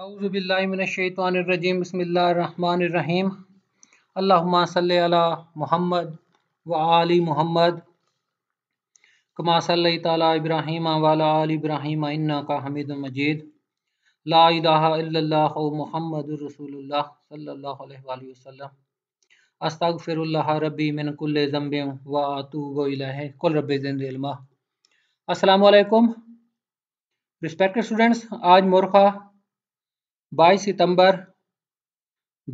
अज़बिल्लाशैतरजीम बसमीम अल्लाम सल महमद व आल मोहम्मद कमा सल तब्राहीम वाला आल इब्राहिम इन्ना का हमिद मजीद ला महमद रसूलुल्लाह सल्लल्लाहु अलैहि वसल्लम अस्तगफिरुल्लाह रब्बी मिन कुल्ले ज़म्बे व अतूबु इलैहि रिस्पेक्टेड स्टूडेंट्स आज मोरखा 22 सितंबर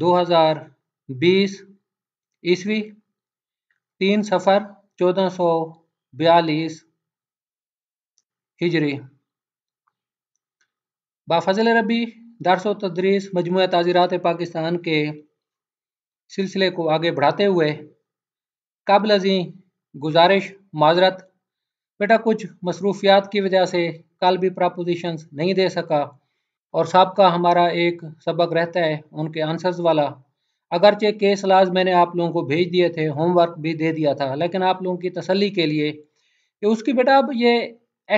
2020 ईस्वी तीन सफ़र चौदह सौ बयालीस हिजरी बाफजल रबी दारसो तदरीस मजमू ताज़ीरत पाकिस्तान के सिलसिले को आगे बढ़ाते हुए कबल अजी गुजारिश माजरत बेटा कुछ मसरूफियात की वजह से कल भी प्रापोजिशंस नहीं दे सका और सबका हमारा एक सबक रहता है उनके आंसर्स वाला अगरचे केस लाज मैंने आप लोगों को भेज दिए थे होमवर्क भी दे दिया था लेकिन आप लोगों की तसल्ली के लिए कि उसकी बेटा अब ये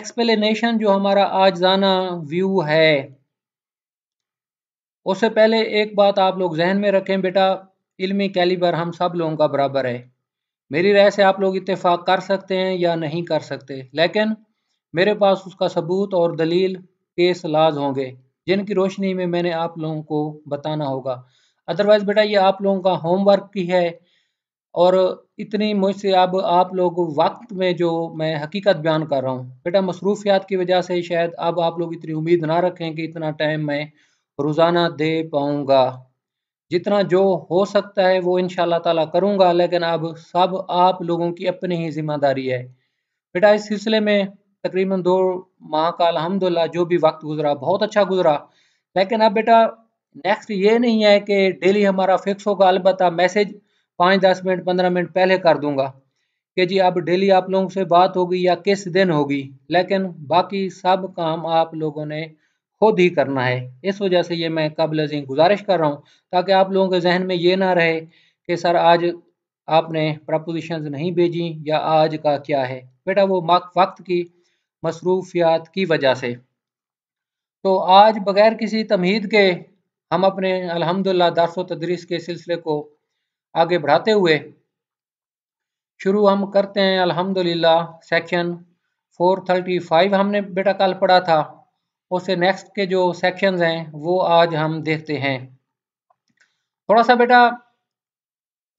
एक्सप्लेनेशन जो हमारा आज जाना व्यू है उससे पहले एक बात आप लोग जहन में रखें बेटा इल्मी कैलिबर हम सब लोगों का बराबर है मेरी राय से आप लोग इतफ़ाक़ कर सकते हैं या नहीं कर सकते लेकिन मेरे पास उसका सबूत और दलील केस लाज होंगे जिनकी रोशनी में मैंने आप लोगों को बताना होगा अदरवाइज बेटा ये आप लोगों का होमवर्क की है और इतनी मुझसे अब आप लोग वक्त में जो मैं हकीकत बयान कर रहा हूँ बेटा मसरूफियात की वजह से शायद अब आप लोग इतनी उम्मीद ना रखें कि इतना टाइम मैं रोज़ाना दे पाऊँगा जितना जो हो सकता है वो इन ताला करूंगा लेकिन अब सब आप लोगों की अपनी ही जिम्मेदारी है बेटा इस सिलसिले में तकरीबन दो माह का अलहमदिल्ला जो भी वक्त गुजरा बहुत अच्छा गुजरा लेकिन अब बेटा नेक्स्ट ये नहीं है कि डेली हमारा फिक्स होगा अलबत् मैसेज पाँच दस मिनट पंद्रह मिनट पहले कर दूंगा कि जी अब डेली आप लोगों से बात होगी या किस दिन होगी लेकिन बाकी सब काम आप लोगों ने खुद ही करना है इस वजह से ये मैं कबल जी गुजारिश कर रहा हूँ ताकि आप लोगों के जहन में ये ना रहे कि सर आज आपने प्रपोजिशन नहीं भेजी या आज का क्या है बेटा वो वक्त की मसरूफियात की वजह से तो आज बग़ैर किसी तमहीद के हम अपने अल्हम्दुलिल्लाह दरस व तदरीस के सिलसिले को आगे बढ़ाते हुए शुरू हम करते हैं अल्हम्दुलिल्लाह सेक्शन 435 हमने बेटा कल पढ़ा था उससे नेक्स्ट के जो सेक्शंस हैं वो आज हम देखते हैं थोड़ा सा बेटा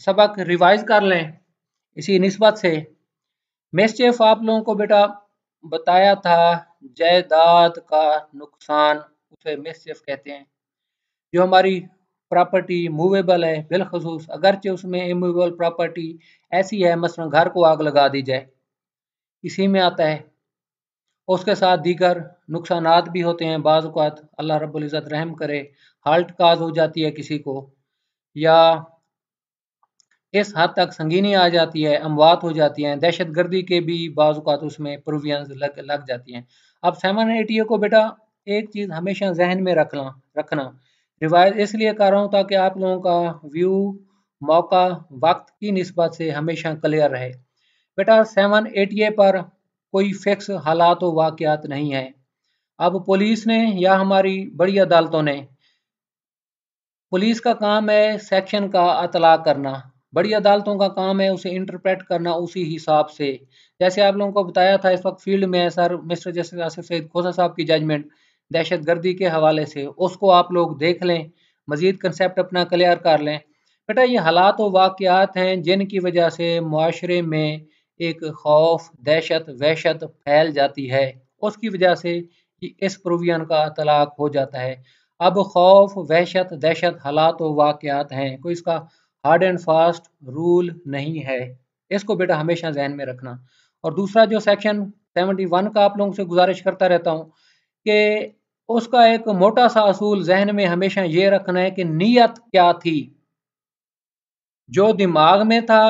सबक रिवाइज कर लें इसी नस्बत से मिसचेफ आप लोगों को बेटा बताया था जायदाद का नुकसान उसे मिसफ कहते हैं जो हमारी प्रॉपर्टी मूवेबल है बिलखसूस अगरचे उसमें इमूवेबल प्रॉपर्टी ऐसी है मसलन घर को आग लगा दी जाए इसी में आता है उसके साथ दीगर नुकसान भी होते हैं बाज़ात अल्लाह रब्ज़त रहम करे हाल्ट काज हो जाती है किसी को या इस हद तक संगीनी आ जाती है अमवात हो जाती हैं दहशत गर्दी के भी बाजुकात उसमें प्रोवियंस लग लग जाती हैं अब सेवन ए को बेटा एक चीज़ हमेशा जहन में रखना रखना रिवायत इसलिए कर रहा हूँ ताकि आप लोगों का व्यू मौका वक्त की नस्बत से हमेशा क्लियर रहे बेटा सेवन ए पर कोई फिक्स हालात व वाक़ात नहीं है अब पुलिस ने या हमारी बड़ी अदालतों ने पुलिस का काम है सेक्शन का अतला करना बड़ी अदालतों का काम है उसे इंटरप्रेट करना उसी हिसाब से जैसे आप लोगों को बताया था इस वक्त फील्ड में है sir mister justice Asif Saeed Khosa साहब की जजमेंट दहशत गर्दी के हवाले से उसको आप लोग देख लें मजीद कंसेप्ट अपना क्लियर कर लें बेटा ये हालात व वाक़ात हैं जिनकी वजह से माशरे में एक खौफ दहशत वहशत फैल जाती है उसकी वजह से इस प्रोविजन का तलाक हो जाता है अब खौफ वहशत दहशत हालात व वाक़ात हैं कोई इसका हार्ड एंड फास्ट रूल नहीं है इसको बेटा हमेशा जहन में रखना और दूसरा जो सेक्शन 71 का आप लोगों से गुजारिश करता रहता हूँ कि उसका एक मोटा सा असूल जहन में हमेशा ये रखना है कि नीयत क्या थी जो दिमाग में था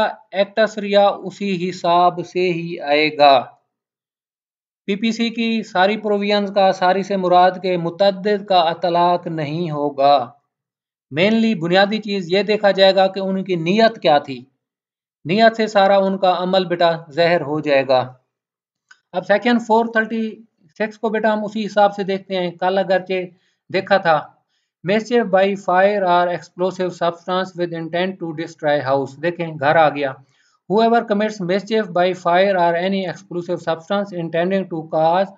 एक्टस रिया उसी हिसाब से ही आएगा पीपीसी की सारी प्रोविजन का सारी से मुराद के मुतद का अतलाक नहीं होगा मेनली बुनियादी चीज़ ये देखा जाएगा कि उनकी नीयत क्या थी नीयत से सारा उनका अमल बेटा जहर हो जाएगा अब सेक्शन फोर थर्टी सिक्स को बेटा हम उसी हिसाब से देखते हैं कल अगरचे देखा था mischief by fire or explosive substance with intent to destroy house देखें घर आ गया whoever commits mischief by fire or any explosive substance intending to cause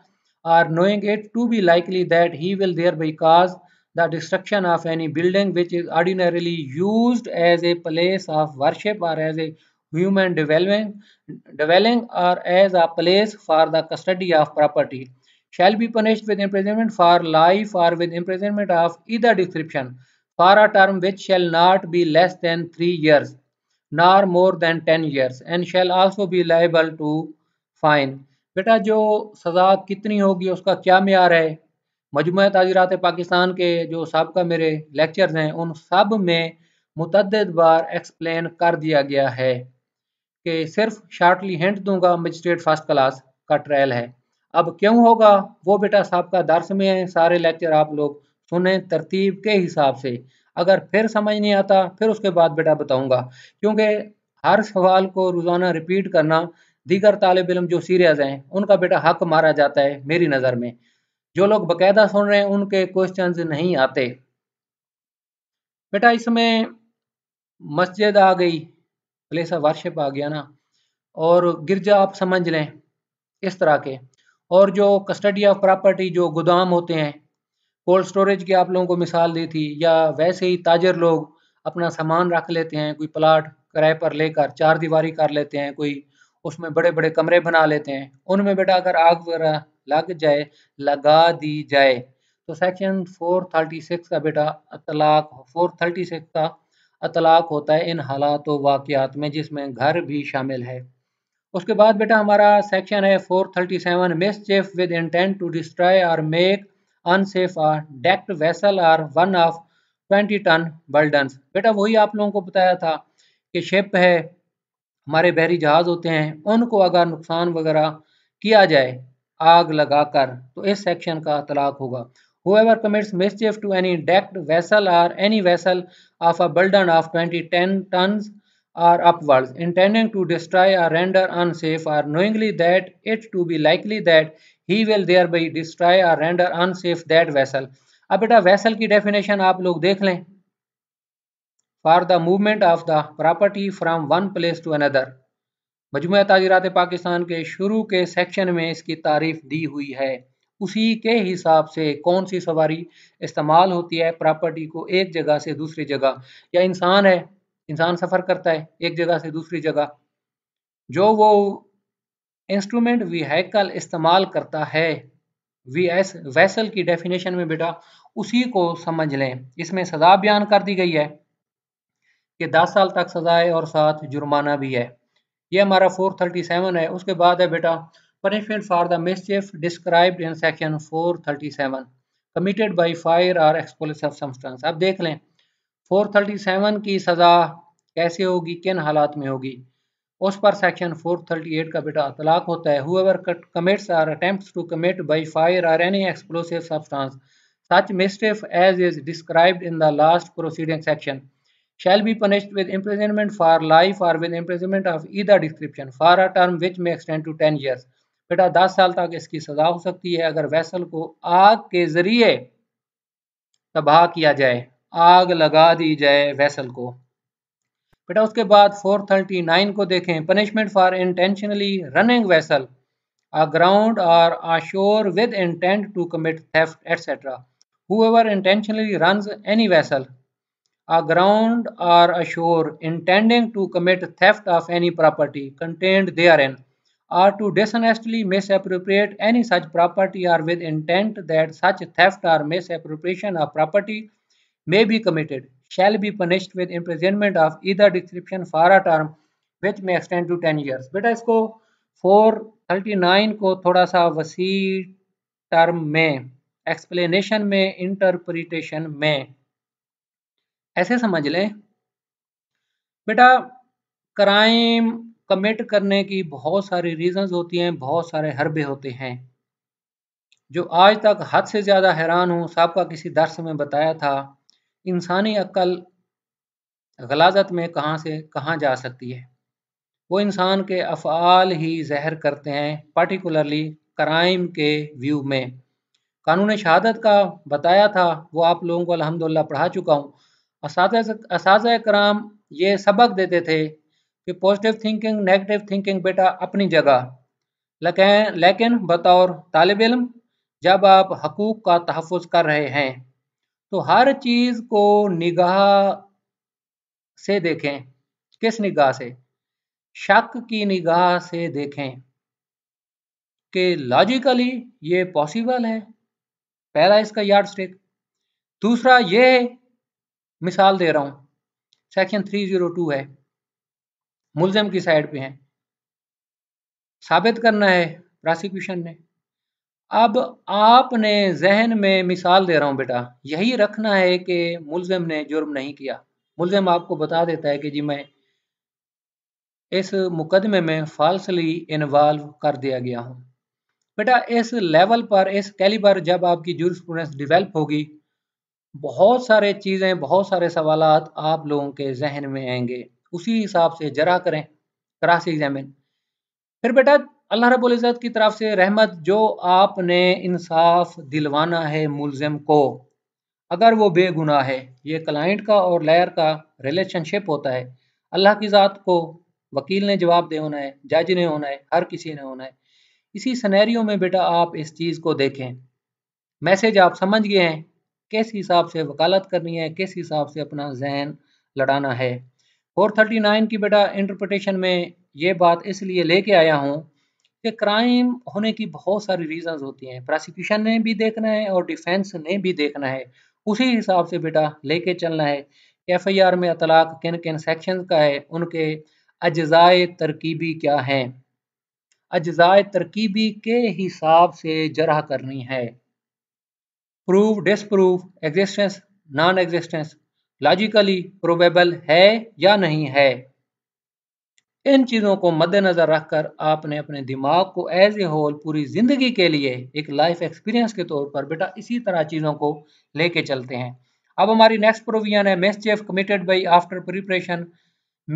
or knowing it to be likely that he will thereby cause the destruction of any building which is ordinarily used as a place of worship or as a human dwelling, dwelling or as a place for the custody of property shall be punished with imprisonment for life or with imprisonment of either description for a term which shall not be less than three years nor more than ten years and shall also be liable to fine बेटा जो सज़ा कितनी होगी उसका क्या मैार है मजमु ताज़ीरत पाकिस्तान के जो सबका मेरे लेक्चर हैं उन सब में मतद बार एक्सप्लेन कर दिया गया है कि सिर्फ शार्टली हिंट दूंगा मजिस्ट्रेट फर्स्ट क्लास का ट्रायल है अब क्यों होगा वो बेटा सबका दर्स में है सारे लेक्चर आप लोग सुने तरतीब के हिसाब से अगर फिर समझ नहीं आता फिर उसके बाद बेटा बताऊंगा क्योंकि हर सवाल को रोज़ाना रिपीट करना दीगर तालब इलम जो सीरियज हैं उनका बेटा हक मारा जाता है मेरी नज़र में जो लोग बकायदा सुन रहे हैं उनके क्वेश्चंस नहीं आते बेटा इसमें मस्जिद आ गई प्लेस ऑफ वर्शिप आ गया ना और गिरजा आप समझ लें इस तरह के और जो कस्टडी ऑफ प्रॉपर्टी जो गोदाम होते हैं कोल्ड स्टोरेज की आप लोगों को मिसाल दी थी या वैसे ही ताजर लोग अपना सामान रख लेते हैं कोई प्लाट किराए पर लेकर चार दीवारी कर लेते हैं कोई उसमें बड़े बड़े कमरे बना लेते हैं उनमें बेटा अगर आग वगैरह लग जाए लगा दी जाए तो सेक्शन 436 का बेटा तलाक 436 का अतलाक होता है इन हालात व वाकियात में जिसमें घर भी शामिल है उसके बाद बेटा हमारा सेक्शन है 437 mischief with intent to destroy or make unsafe or decked vessel or one of 20 ton burdens बेटा वही आप लोगों को बताया था कि शिप है हमारे बहरी जहाज़ होते हैं उनको अगर नुकसान वगैरह किया जाए आग लगाकर तो इस सेक्शन का तलाक होगा whoever commits mischief to any decked vessel or any vessel of a burden of 20 10 tons or upwards intending to destroy or render unsafe or knowingly that it to be likely that he will thereby destroy or render unsafe that vessel ab beta vessel ki definition aap log dekh le for the movement of the property from one place to another मजमु तजरात Pakistan के शुरू के section में इसकी तारीफ दी हुई है उसी के हिसाब से कौन सी सवारी इस्तेमाल होती है प्रॉपर्टी को एक जगह से दूसरी जगह या इंसान है इंसान सफ़र करता है एक जगह से दूसरी जगह जो वो इंस्ट्रूमेंट व्हीकल इस्तेमाल करता है वी एस वैसल की डेफिनेशन में बेटा उसी को समझ लें इसमें सज़ा बयान कर दी गई है कि 10 साल तक सज़ा है और साथ जुर्माना भी है ये हमारा 437 है उसके बाद है बेटा punishment for the mischief described in section 437 committed by fire और एक्सप्लोसिव सब्सटेंस अब देख लें 437 की सज़ा कैसे होगी किन हालात में होगी उस पर सेक्शन 438 का बेटा अतलाक होता है whoever commits or attempt to commit by fire or any explosive substance such mischief as is described in the last proceeding section shall be punished with imprisonment for life or with imprisonment of either description for a term which may extend to 10 years बेटा 10 साल तक इसकी सजा हो सकती है अगर vessel को आग के जरिए तबाह किया जाए आग लगा दी जाए वैसल को बेटा उसके बाद 439 को देखें punishment for intentionally running vessel aground और ashore with intent to commit theft etcetera whoever intentionally runs any vessel aground or ashore intending to commit theft of any property contained therein or to dishonestly misappropriate any such property or with intent that such theft or misappropriation of property may be committed shall be punished with imprisonment of either description for a term which may extend to 10 years बेटा इसको 439 को थोड़ा सा वसी term में explanation में interpretation में ऐसे समझ लें बेटा क्राइम कमिट करने की बहुत सारी रीजंस होती हैं बहुत सारे हरबे होते हैं जो आज तक हद से ज़्यादा हैरान हूँ सबका किसी दर्श में बताया था इंसानी अक्ल गलाजत में कहाँ से कहाँ जा सकती है वो इंसान के अफ़ाल ही जहर करते हैं पर्टिकुलरली क्राइम के व्यू में कानून शहादत का बताया था वो आप लोगों को अलहमदिल्ला पढ़ा चुका हूँ इस कराम ये सबक देते थे कि पॉजिटिव थिंकिंग नेगेटिव थिंकिंग बेटा अपनी जगह लेकिन लेकिन बतौर तालब इम जब आप हकूक़ का तहफ़ कर रहे हैं तो हर चीज़ को निगाह से देखें किस निगाह से शक की निगाह से देखें कि लॉजिकली ये पॉसिबल है पहला इसका यार्ड स्टिक दूसरा ये मिसाल दे रहा हूं सेक्शन 302 है मुलजम की साइड पे है साबित करना है प्रोसिक्यूशन ने अब आपने जहन में मिसाल दे रहा हूं बेटा यही रखना है कि मुलजम ने जुर्म नहीं किया मुलजम आपको बता देता है कि जी मैं इस मुकदमे में फॉल्सली इन्वॉल्व कर दिया गया हूँ बेटा इस लेवल पर इस कैलिबर जब आपकी जूरिस्प्रूडेंस डेवलप होगी बहुत सारे चीज़ें बहुत सारे सवाल आप लोगों के जहन में आएंगे उसी हिसाब से जरा करें क्रॉस एग्जामिन फिर बेटा अल्लाह इज़्ज़त की तरफ से रहमत जो आपने इंसाफ दिलवाना है मुलजिम को अगर वो बेगुनाह है ये क्लाइंट का और लायर का रिलेशनशिप होता है अल्लाह की ज़ात को वकील ने जवाब दे होना है जज ने होना है हर किसी ने होना है इसी सनेरियो में बेटा आप इस चीज़ को देखें मैसेज आप समझ गए हैं किस हिसाब से वकालत करनी है किस हिसाब से अपना जहन लड़ाना है 439 की बेटा इंटरप्रटेशन में ये बात इसलिए लेके आया हूँ कि क्राइम होने की बहुत सारी रीजंस होती हैं प्रोसिक्यूशन ने भी देखना है और डिफेंस ने भी देखना है उसी हिसाब से बेटा लेके चलना है एफ आई आर में अतलाक किन किन सेक्शन का है उनके अज़ाय तरकीबी क्या हैं अज़ाय तरकीबी के हिसाब से जरा करनी है prove disprove existence non existence logically probable है या नहीं है इन चीज़ों को मद्देनज़र रखकर आपने अपने दिमाग को एज ए होल पूरी ज़िंदगी के लिए एक लाइफ एक्सपीरियंस के तौर पर बेटा इसी तरह चीज़ों को लेके चलते हैं अब हमारी नेक्स्ट प्रोविजन है mischief committed by after preparation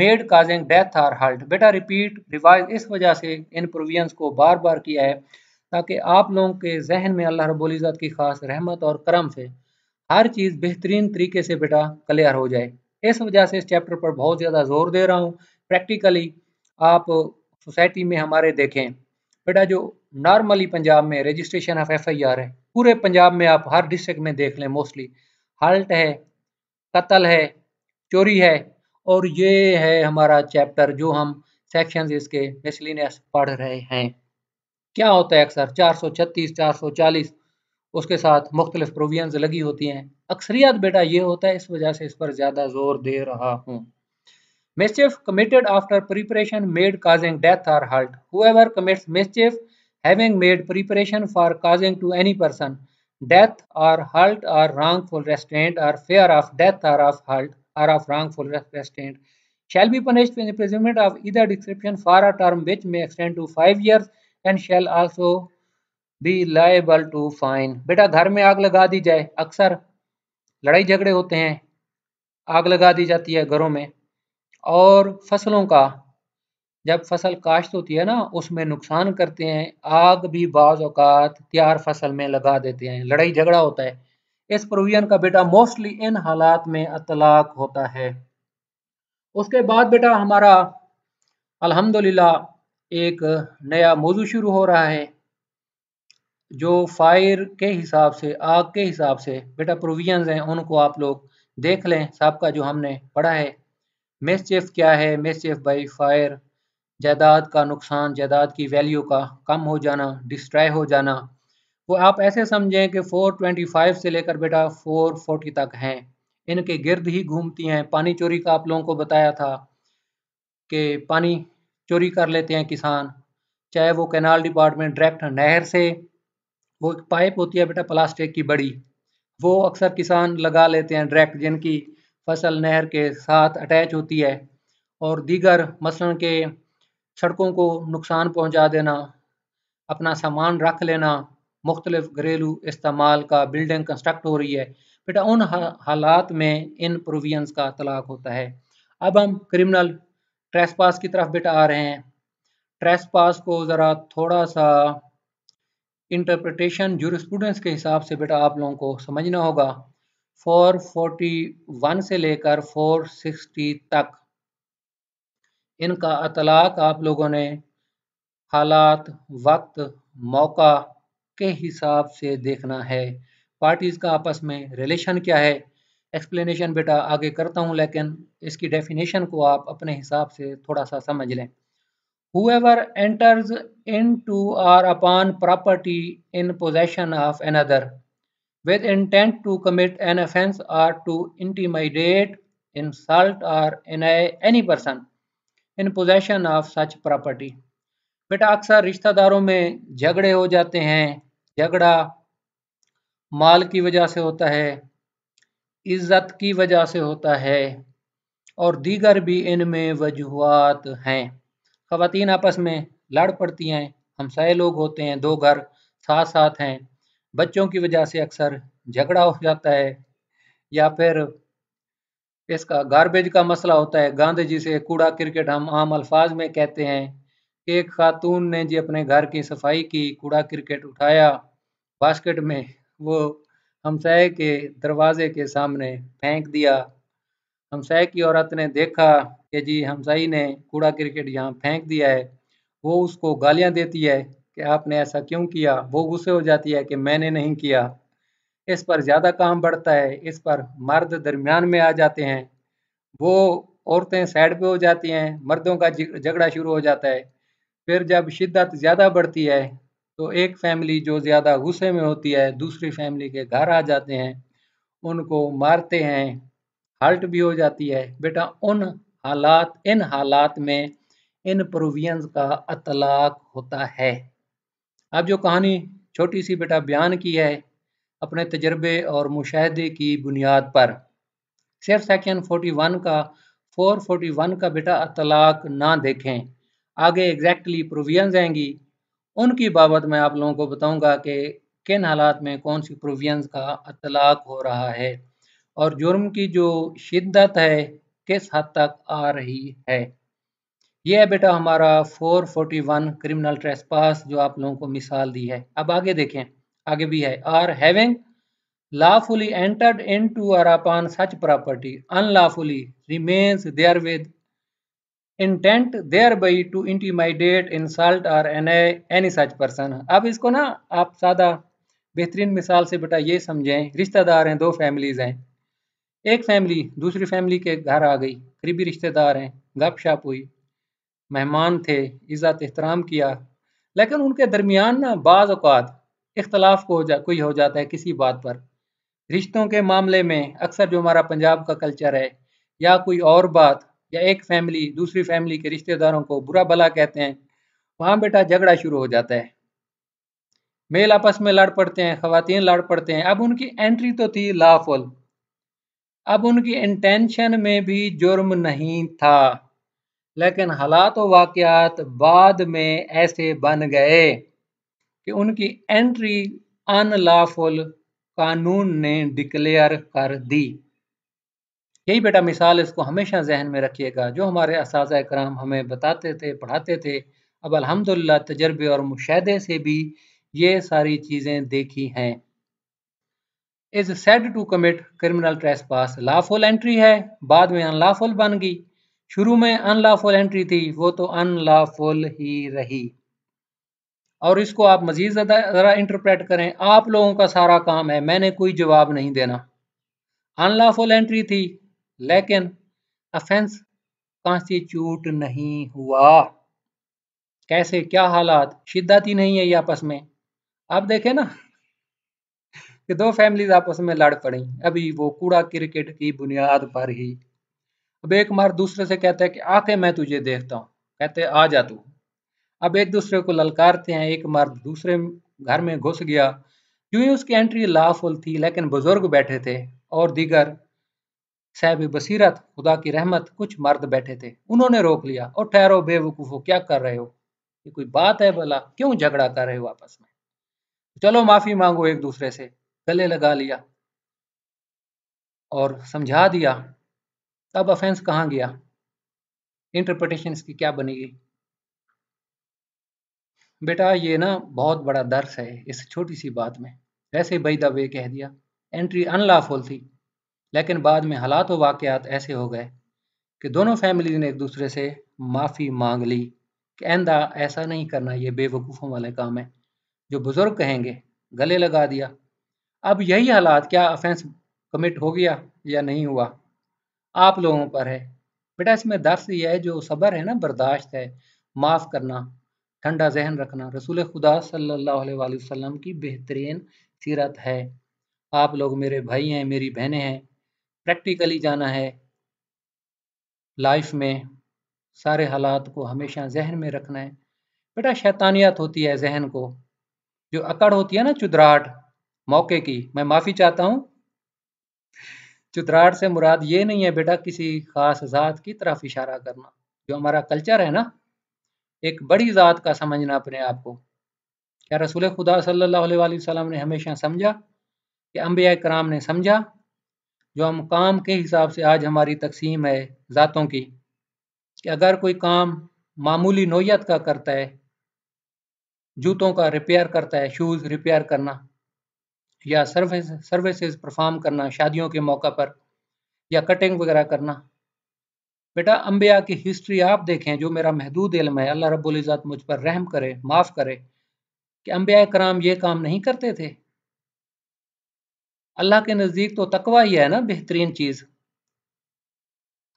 made causing death or hurt बेटा रिपीट रिवाइज इस वजह से इन प्रोविजंस को बार बार किया है ताकि आप लोगों के जहन में अल्लाह रब्ज़त की खास रहमत और करम से हर चीज़ बेहतरीन तरीके से बेटा क्लियर हो जाए इस वजह से इस चैप्टर पर बहुत ज़्यादा जोर दे रहा हूँ प्रैक्टिकली आप सोसाइटी में हमारे देखें बेटा जो नॉर्मली पंजाब में registration of F I R है पूरे पंजाब में आप हर डिस्ट्रिक्ट में देख लें मोस्टली हल्ट है कत्ल है चोरी है और ये है हमारा चैप्टर जो हम सेक्शंस इसके मिसलिनियस पढ़ रहे हैं क्या होता है अक्सर 436, 440 उसके साथ मुख्तलिफ प्रोविजन लगी होती हैं अक्सरियत बेटा ये होता है इस वजह से इस पर ज्यादा जोर दे रहा हूँ mischief committed after preparation made causing death or hurt whoever commits mischief having made preparation for causing to any person death or hurt or wrongful restraint or fear of death or of hurt or of wrongful shall be punished with imprisonment of either description for a term which may extend to 5 years and shall also be liable to fine बेटा घर में आग लगा दी जाए अक्सर लड़ाई झगड़े होते हैं आग लगा दी जाती है घरों में और फसलों का जब फसल काश्त होती है ना उसमें नुकसान करते हैं आग भी बाज़ अवत तैयार फसल में लगा देते हैं लड़ाई झगड़ा होता है इस प्रोविजन का बेटा मोस्टली इन हालात में अतलाक होता है उसके बाद बेटा हमारा अल्हम्दुलिल्लाह एक नया मौजू शुरू हो रहा है जो फायर के हिसाब से आग के हिसाब से बेटा प्रोविजन हैं उनको आप लोग देख लें सबका जो हमने पढ़ा है मिसचेफ क्या है मिसचेफ बाई फायर जायदाद का नुकसान जायदाद की वैल्यू का कम हो जाना डिस्ट्रॉय हो जाना वो आप ऐसे समझें कि 425 से लेकर बेटा 440 तक हैं इनके गिर्द ही घूमती हैं पानी चोरी का आप लोगों को बताया था कि पानी चोरी कर लेते हैं किसान चाहे वो कैनाल डिपार्टमेंट डायरेक्ट नहर से वो एक पाइप होती है बेटा प्लास्टिक की बड़ी वो अक्सर किसान लगा लेते हैं डायरेक्ट जिनकी फसल नहर के साथ अटैच होती है और दीगर मसलन के सड़कों को नुकसान पहुंचा देना अपना सामान रख लेना मुख्तलिफ घरेलू इस्तेमाल का बिल्डिंग कंस्ट्रक्ट हो रही है बेटा उन हालात में इन प्रोविजंस का तलाक होता है अब हम क्रिमिनल ट्रेस पास की तरफ बेटा आ रहे हैं ट्रेस पास को ज़रा थोड़ा सा इंटरप्रटेशन जूरिस्प्रूडेंस के हिसाब से बेटा आप लोगों को समझना होगा 441 से लेकर 460 तक इनका अतलाक आप लोगों ने हालात वक्त मौका के हिसाब से देखना है पार्टीज़ का आपस में रिलेशन क्या है एक्सप्लेनेशन बेटा आगे करता हूँ लेकिन इसकी डेफिनेशन को आप अपने हिसाब से थोड़ा सा समझ लें whoever enters into or upon property in possession of another with intent to commit an offence or to intimidate insult or in any person in possession of such property बेटा अक्सर रिश्तेदारों में झगड़े हो जाते हैं झगड़ा माल की वजह से होता है इज़्ज़त की वजह से होता है और दीगर भी इनमें वजूहत हैं खातन आपस में लड़ पड़ती हैं हमसाए लोग होते हैं दो घर साथ साथ हैं बच्चों की वजह से अक्सर झगड़ा हो जाता है या फिर इसका गारबेज का मसला होता है गांधी जी से कूड़ा क्रिकेट हम आम अल्फाज में कहते हैं कि एक खातून ने जी अपने घर की सफाई की कूड़ा क्रिकेट उठाया बास्केट में वो हमसाय के दरवाजे के सामने फेंक दिया हमसाय की औरत ने देखा कि जी हमसाई ने कूड़ा क्रिकेट यहाँ फेंक दिया है वो उसको गालियाँ देती है कि आपने ऐसा क्यों किया वो गुस्से हो जाती है कि मैंने नहीं किया इस पर ज़्यादा काम बढ़ता है इस पर मर्द दरमियान में आ जाते हैं वो औरतें साइड पे हो जाती हैं मर्दों का झगड़ा शुरू हो जाता है फिर जब शिद्दत ज़्यादा बढ़ती है तो एक फैमिली जो ज़्यादा गुस्से में होती है दूसरी फैमिली के घर आ जाते हैं उनको मारते हैं हल्ट भी हो जाती है बेटा उन हालात इन हालात में इन प्रोवियंस का अतलाक होता है अब जो कहानी छोटी सी बेटा बयान की है अपने तजर्बे और मुशाहदे की बुनियाद पर सिर्फ सेक्शन 41 का 441 का बेटा अतलाक ना देखें आगे एग्जैक्टली exactly प्रोवियंस आएंगी उनकी बाबत मैं आप लोगों को बताऊंगा कि किन हालात में कौन सी प्रोविजंस का अतलाक हो रहा है और जुर्म की जो शिद्दत है किस हद तक आ रही है यह है बेटा हमारा 441 क्रिमिनल ट्रेसपास जो आप लोगों को मिसाल दी है अब आगे देखें आगे भी है or having lawfully entered or or such property property unlawfully there with intent thereby to intimidate insult और एनी सच पर्सन अब इसको ना आप सादा बेहतरीन मिसाल से बेटा ये समझें रिश्तेदार हैं दो फैमिलीज हैं एक फैमिली दूसरी फैमिली के घर आ गई करीबी रिश्तेदार हैं गप शप हुई मेहमान थे इज़्ज़त एहतराम किया लेकिन उनके दरमियान ना बाज़ अवत इख्तलाफ को हो जा कोई हो जाता है किसी बात पर रिश्तों के मामले में अक्सर जो हमारा पंजाब का कल्चर है या कोई और बात या एक फैमिली दूसरी फैमिली के रिश्तेदारों को बुरा भला कहते हैं वहां बेटा झगड़ा शुरू हो जाता है मेल आपस में लड़ पड़ते हैं खातन लड़ पड़ते हैं अब उनकी एंट्री तो थी लाफुल अब उनकी इंटेंशन में भी जुर्म नहीं था लेकिन हालात व बाद में ऐसे बन गए कि उनकी एंट्री अनलाफुल कानून ने डिक्लेयर कर दी यही बेटा मिसाल इसको हमेशा जहन में रखिएगा जो हमारे इस कराम हमें बताते थे पढ़ाते थे अब अलहमदिल्ला तजर्बे और मुशाहे से भी ये सारी चीज़ें देखी हैं is said to commit criminal trespass lawful entry है बाद में अनलाफुल बन गई शुरू में अनलाफुल एंट्री थी वो तो अनलाफुल ही रही और इसको आप मजीद ज़रा इंटरप्रेट करें आप लोगों का सारा काम है मैंने कोई जवाब नहीं देना अनलाफुल एंट्री थी लेकिन अफेंस कॉन्स्टिट्यूट नहीं हुआ कैसे क्या हालात शिद्दत ही नहीं है ये आपस में आप देखें ना कि दो फैमिलीज आपस में लड़ पड़ी अभी वो कूड़ा क्रिकेट की बुनियाद पर ही अब एक मार दूसरे से कहता है कि आके मैं तुझे देखता हूँ कहते आ जा तू अब एक दूसरे को ललकारते हैं एक मार दूसरे घर में घुस गया क्योंकि उसकी एंट्री लाफुल थी लेकिन बुजुर्ग बैठे थे और दीगर सहब बसीरत खुदा की रहमत कुछ मर्द बैठे थे उन्होंने रोक लिया और ठहरो बेवकूफ़ो क्या कर रहे हो ये कोई बात है भला क्यों झगड़ा कर रहे हो आपस में चलो माफ़ी मांगो एक दूसरे से गले लगा लिया और समझा दिया तब अफेंस कहाँ गया इंटरप्रटेशन की क्या बनेगी बेटा ये ना बहुत बड़ा दर्श है इस छोटी सी बात में वैसे बई दबे कह दिया एंट्री अनलॉफुल थी लेकिन बाद में हालात व वाकयात ऐसे हो गए कि दोनों फैमिली ने एक दूसरे से माफ़ी मांग ली कि आंदा ऐसा नहीं करना ये बेवकूफ़ों वाले काम है जो बुज़ुर्ग कहेंगे गले लगा दिया अब यही हालात क्या ऑफेंस कमिट हो गया या नहीं हुआ आप लोगों पर है बेटा इसमें दर्श यह है जो सब्र है ना बर्दाश्त है माफ़ करना ठंडा जहन रखना रसूल खुदा सल्लल्लाहु अलैहि वसल्लम की बेहतरीन सीरत है आप लोग मेरे भाई हैं मेरी बहनें हैं प्रैक्टिकली जाना है लाइफ में सारे हालात को हमेशा जहन में रखना है बेटा शैतानियत होती है जहन को जो अकड़ होती है ना चुदराट मौके की मैं माफ़ी चाहता हूँ चुदराट से मुराद ये नहीं है बेटा किसी खास ज़ात की तरफ इशारा करना जो हमारा कल्चर है ना एक बड़ी ज़ात का समझना अपने आप को क्या रसूल खुदा सल्लल्लाहु अलैहि वसल्लम ने हमेशा समझा कि अम्बिया कराम ने समझा जो हम काम के हिसाब से आज हमारी तकसीम है ज़ातों की कि अगर कोई काम मामूली नोयत का करता है जूतों का रिपेयर करता है शूज़ रिपेयर करना या सर्विस सर्विसेज परफॉर्म करना शादियों के मौका पर या कटिंग वगैरह करना बेटा अम्बिया की हिस्ट्री आप देखें जो मेरा महदूद इलम है अल्लाह रब्बुल इज़्ज़त मुझ पर रहम करे माफ़ करे कि अम्बिया कराम ये काम नहीं करते थे अल्लाह के नज़दीक तो तकवा ही है ना बेहतरीन चीज़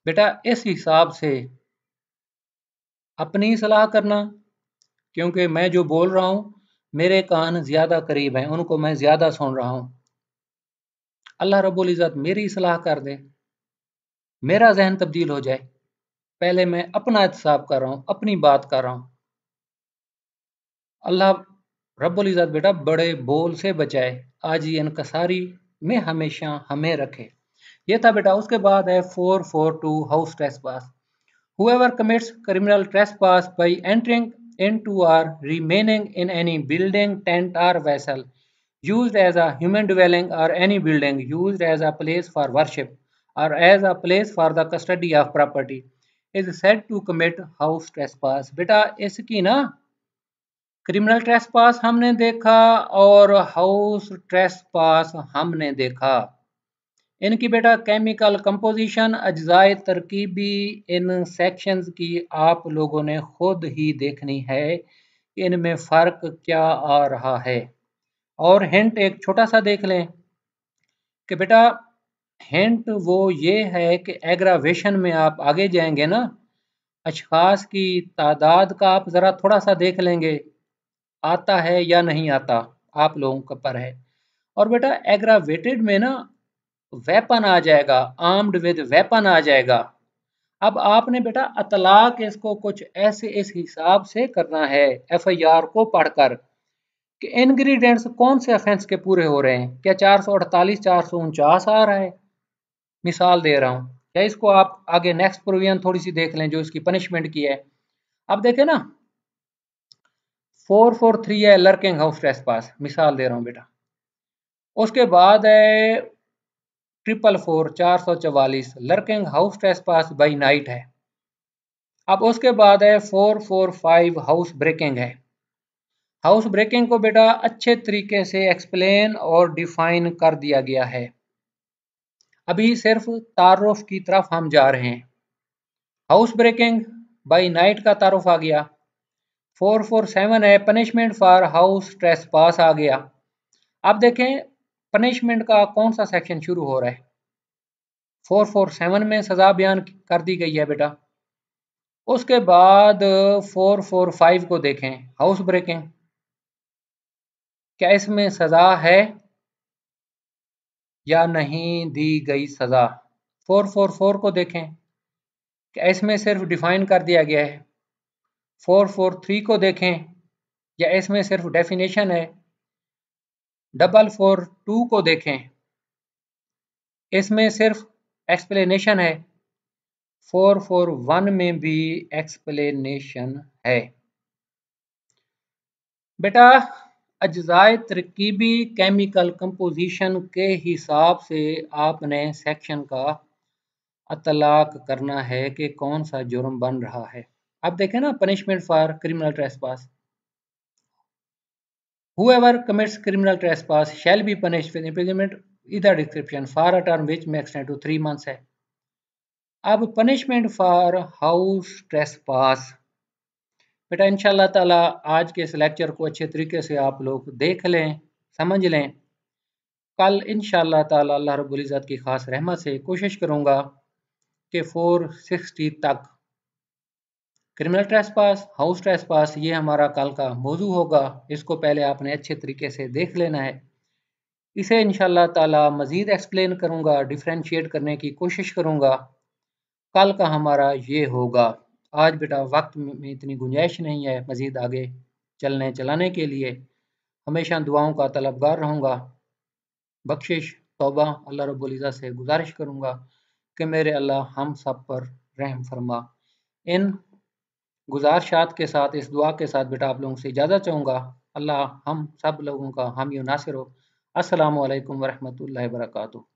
बेटा इस हिसाब से अपनी सलाह करना क्योंकि मैं जो बोल रहा हूँ मेरे कान ज़्यादा करीब हैं उनको मैं ज़्यादा सुन रहा हूँ अल्लाह रब्बुल इज़्ज़त मेरी सलाह कर दे मेरा जहन तब्दील हो जाए पहले मैं अपना एहतसाब कर रहा हूँ अपनी बात कर रहा हूँ अल्लाह रब्बुल इज़्ज़त बेटा बड़े बोल से बचाए आज ये इनकसारी में हमेशा हमें रखे ये था बेटा उसके बाद है four four two house trespass whoever commits criminal trespass by entering into or remaining in any building tent or vessel used as a human dwelling or any building used as a place for worship or as a place for the custody of property is said to commit house trespass beta iski na criminal trespass हमने देखा और house trespass हमने देखा इनकी बेटा chemical composition अज्जाए तरकीबी इन सेक्शंस की आप लोगों ने खुद ही देखनी है कि इनमें फ़र्क क्या आ रहा है और हिंट एक छोटा सा देख लें कि बेटा हिंट वो ये है कि एग्रावेशन में आप आगे जाएंगे ना अशखास की तादाद का आप ज़रा थोड़ा सा देख लेंगे आता है या नहीं आता आप लोगों के पर है और बेटा एग्रावेटेड में ना वेपन आ जाएगा आर्म्ड विद वेपन आ जाएगा अब आपने बेटा अतलाक इसको कुछ ऐसे इस हिसाब से करना है एफआईआर को पढ़कर कि इंग्रेडिएंट्स कौन से अफेंस के पूरे हो रहे हैं क्या चार सौ अड़तालीस चार सौ उनचास आ रहा है मिसाल दे रहा हूँ क्या इसको आप आगे नेक्स्ट प्रोविजन थोड़ी सी देख लें जो इसकी पनिशमेंट की है अब देखें ना फोर फोर थ्री है लर्किंग हाउस ट्रेस पास मिसाल दे रहा हूँ बेटा उसके बाद है ट्रिपल फोर चार सौ चवालीस lurking house trespass by night है अब उसके बाद है four four five house breaking है हाउस ब्रेकिंग को बेटा अच्छे तरीके से एक्सप्लेन और डिफाइन कर दिया गया है अभी सिर्फ तारुफ की तरफ हम जा रहे हैं हाउस ब्रेकिंग बाई नाइट का तारुफ आ गया फोर फोर सेवन है punishment for house trespass आ गया अब देखें पनिशमेंट का कौन सा सेक्शन शुरू हो रहा है फोर फोर सेवन में सज़ा बयान कर दी गई है बेटा उसके बाद फोर फोर फाइव को देखें हाउस ब्रेकिंग क्या इसमें सज़ा है या नहीं दी गई सज़ा फोर फोर फोर को देखें क्या इसमें सिर्फ डिफाइन कर दिया गया है फोर फोर थ्री को देखें या इसमें सिर्फ डेफिनेशन है डबल फोर टू को देखें इसमें सिर्फ एक्सप्लेनेशन है फोर फोर वन में भी एक्सप्लेनेशन है बेटा अजाय तरकीबी केमिकल कंपोजिशन के हिसाब से आपने सेक्शन का अतलाक करना है कि कौन सा जुर्म बन रहा है आप देखें ना पनिशमेंट फॉर क्रिमिनल ट्रेस trespass whoever commits criminal trespass shall be punish with either either description for a term which max to three months है अब punishment for house trespass बेटा इनशाला ताला आज के इस लेक्चर को अच्छे तरीके से आप लोग देख लें समझ लें कल इनशाला ताला अल्लाह रब्बुल इज़्ज़त की ख़ास रहमत से कोशिश करूँगा कि 460 तक क्रिमिनल ट्रेसपास हाउस ट्रेसपास ये हमारा कल का मौजू होगा इसको पहले आपने अच्छे तरीके से देख लेना है इसे इन तला मज़ीद एक्सप्लेन करूँगा डिफ्रेंशिएट करने की कोशिश करूँगा कल का हमारा ये होगा आज बेटा वक्त में इतनी गुंजाइश नहीं है मज़ीद आगे चलने चलाने के लिए हमेशा दुआओं का तलबगार रहूँगा बख्शिश तोबा अल्लाह रब्ज़ा से गुजारिश करूँगा कि मेरे अल्लाह हम सब पर रहम फरमा इन गुजारशात के साथ इस दुआ के साथ बेटा आप लोगों से इजाज़त चाहूँगा अल्लाह हम सब लोगों का हम नासिर हो असलकम वरहमल वर्का